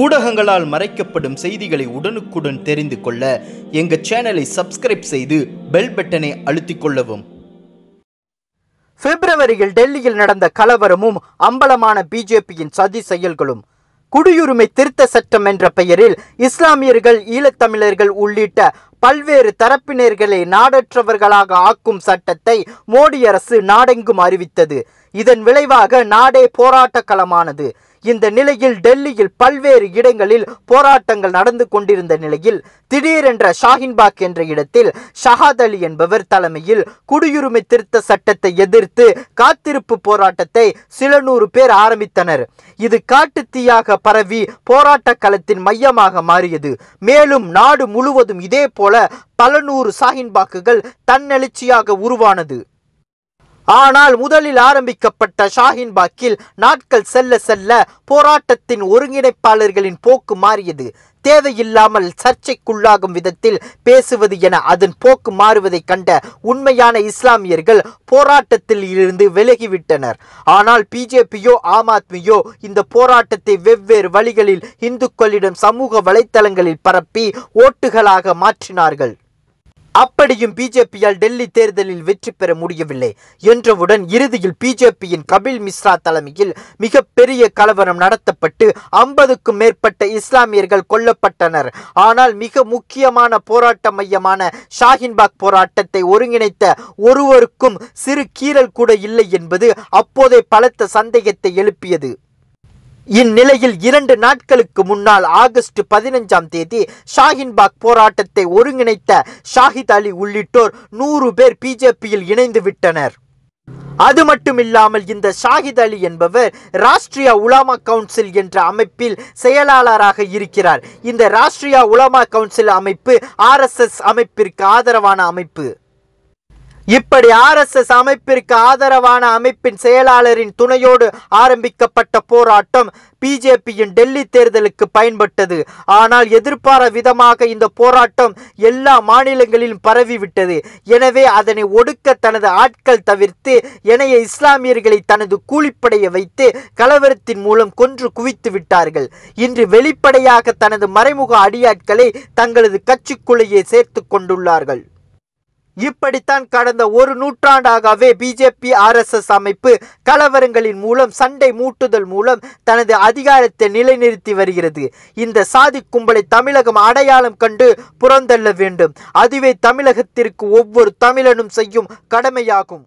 ஊடகங்களால் மறைக்கப்படும் செய்திகளை உடனுக்குடன் தெரிந்து கொள்ள எங்கள் சேனலை சப்ஸ்கிரைப் செய்து பெல் பட்டனை அழுத்திக் கொள்ளவும் பிப்ரவரியில் டெல்லியில் நடந்த கலவரமும் அம்பலமான பிஜேபியின் சதி செயல்களும் குடியுரிமை திருத்த சட்டம் என்ற பெயரில் இஸ்லாமியர்கள் ஈழத்தமிழர்கள் உள்ளிட்ட பல்வேறு தரப்பினர்களை நாடற்றவர்களாக ஆக்கும் சட்டத்தை மோடி அரசு நாடெங்கும் அறிவித்தது இதன் விளைவாக நாடே போராட்ட களமானது இந்த நிலையில் டெல்லியில் பல்வேறு இடங்களில் போராட்டங்கள் நடந்து கொண்டிருந்த நிலையில் திடீரென்ற ஷாஹின்பாக் என்ற இடத்தில் ஷஹாத் அலி என்பவர் தலைமையில் குடியுரிமை திருத்த சட்டத்தை எதிர்த்து காத்திருப்பு போராட்டத்தை சில நூறு பேர் ஆரம்பித்தனர் இது காட்டு தீயாக பரவி போராட்ட களத்தின் மையமாக மாறியது மேலும் நாடு முழுவதும் இதே போல பல நூறு சாஹின்பாக்குகள் தன்னெழுச்சியாக உருவானது ஆனால் முதலில் ஆரம்பிக்கப்பட்ட ஷாஹின் பாக்கில் நாட்கள் செல்ல செல்ல போராட்டத்தின் ஒருங்கிணைப்பாளர்களின் போக்கு மாறியது தேவையில்லாமல் சர்ச்சைக்குள்ளாகும் விதத்தில் பேசுவது என அதன் போக்கு மாறுவதை கண்ட உண்மையான இஸ்லாமியர்கள் போராட்டத்தில் இருந்து விலகிவிட்டனர் ஆனால் பிஜேபியோ ஆம் ஆத்மியோ இந்த போராட்டத்தை வெவ்வேறு வழிகளில் இந்துக்களிடம் சமூக வலைத்தளங்களில் பரப்பி ஓட்டுகளாக மாற்றினார்கள் அப்படியும் பிஜேபியால் டெல்லி தேர்தலில் வெற்றி பெற முடியவில்லை என்றவுடன் இறுதியில் பிஜேபியின் கபில் மிஸ்ரா தலைமையில் மிகப்பெரிய கலவரம் நடத்தப்பட்டு ஐம்பதுக்கும் மேற்பட்ட இஸ்லாமியர்கள் கொல்லப்பட்டனர் ஆனால் மிக முக்கியமான போராட்ட மையமான ஷாஹின்பாக் போராட்டத்தை ஒருங்கிணைத்த ஒருவருக்கும் சிறு கீறல் கூட இல்லை என்பது அப்போதே பலத்த சந்தேகத்தை எழுப்பியது இந்நிலையில் இரண்டு நாட்களுக்கு முன்னால் ஆகஸ்ட் பதினஞ்சாம் தேதி ஷாஹின்பாக் போராட்டத்தை ஒருங்கிணைத்த ஷாஹித் அலி உள்ளிட்டோர் நூறு பேர் பிஜேபியில் இணைந்து விட்டனர் அது மட்டுமில்லாமல் இந்த ஷாஹித் அலி என்பவர் ராஷ்டிரிய உலாமா கவுன்சில் என்ற அமைப்பில் செயலாளராக இருக்கிறார் இந்த ராஷ்ட்ரிய உலாமா கவுன்சில் அமைப்பு ஆர்எஸ்எஸ் அமைப்பிற்கு ஆதரவான அமைப்பு இப்படி ஆர் எஸ் எஸ் அமைப்பிற்கு ஆதரவான அமைப்பின் செயலாளரின் துணையோடு ஆரம்பிக்கப்பட்ட போராட்டம் பிஜேபியின் டெல்லி தேர்தலுக்கு பயன்பட்டது ஆனால் எதிர்பார விதமாக இந்த போராட்டம் எல்லா மாநிலங்களிலும் பரவிவிட்டது எனவே அதனை ஒடுக்க தனது ஆட்கள் தவிர்த்து இணைய இஸ்லாமியர்களை தனது கூலிப்படைய வைத்து கலவரத்தின் மூலம் கொன்று குவித்து விட்டார்கள் இன்று வெளிப்படையாக தனது மறைமுக அடியாட்களை தங்களது கட்சிக்குள்ளேயே சேர்த்து கொண்டுள்ளார்கள் இப்படித்தான் கடந்த ஒரு நூற்றாண்டாகவே பிஜேபி ஆர்எஸ்எஸ் அமைப்பு கலவரங்களின் மூலம் சண்டை மூட்டுதல் மூலம் தனது அதிகாரத்தை நிலைநிறுத்தி வருகிறது இந்த சாதி கும்பலை தமிழகம் அடையாளம் கண்டு புறந்தள்ள வேண்டும் அதுவே தமிழகத்திற்கு ஒவ்வொரு தமிழனும் செய்யும் கடமையாகும்